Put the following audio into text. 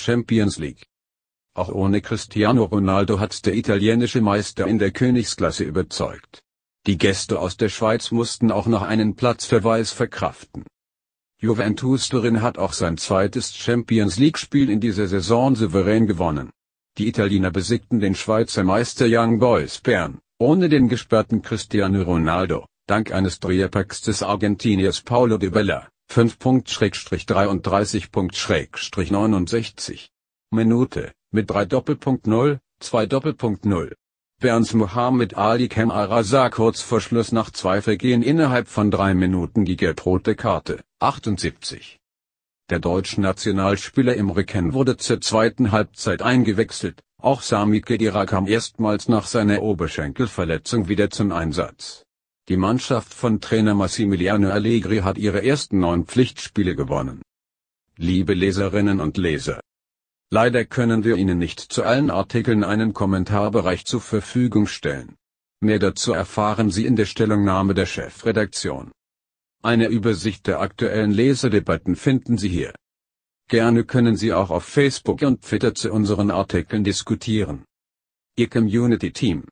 Champions League. Auch ohne Cristiano Ronaldo hat der italienische Meister in der Königsklasse überzeugt. Die Gäste aus der Schweiz mussten auch noch einen Platzverweis verkraften. Juventus Turin hat auch sein zweites Champions League-Spiel in dieser Saison souverän gewonnen. Die Italiener besiegten den Schweizer Meister Young Boys Bern, ohne den gesperrten Cristiano Ronaldo, dank eines Dreierpacks des Argentiniers Paulo de Bella, 5.-33.-69 Minute, mit 3 Doppelpunkt 0, 2 Doppelpunkt 0. Berns Mohammed Ali Kem Arasa kurz vor Schluss nach zwei Vergehen innerhalb von drei Minuten die gelb-rote Karte, 78. Der deutsche Nationalspieler Imre Ken wurde zur zweiten Halbzeit eingewechselt, auch Sami Kedira kam erstmals nach seiner Oberschenkelverletzung wieder zum Einsatz. Die Mannschaft von Trainer Massimiliano Allegri hat ihre ersten neun Pflichtspiele gewonnen. Liebe Leserinnen und Leser. Leider können wir Ihnen nicht zu allen Artikeln einen Kommentarbereich zur Verfügung stellen. Mehr dazu erfahren Sie in der Stellungnahme der Chefredaktion. Eine Übersicht der aktuellen Leserdebatten finden Sie hier. Gerne können Sie auch auf Facebook und Twitter zu unseren Artikeln diskutieren. Ihr Community Team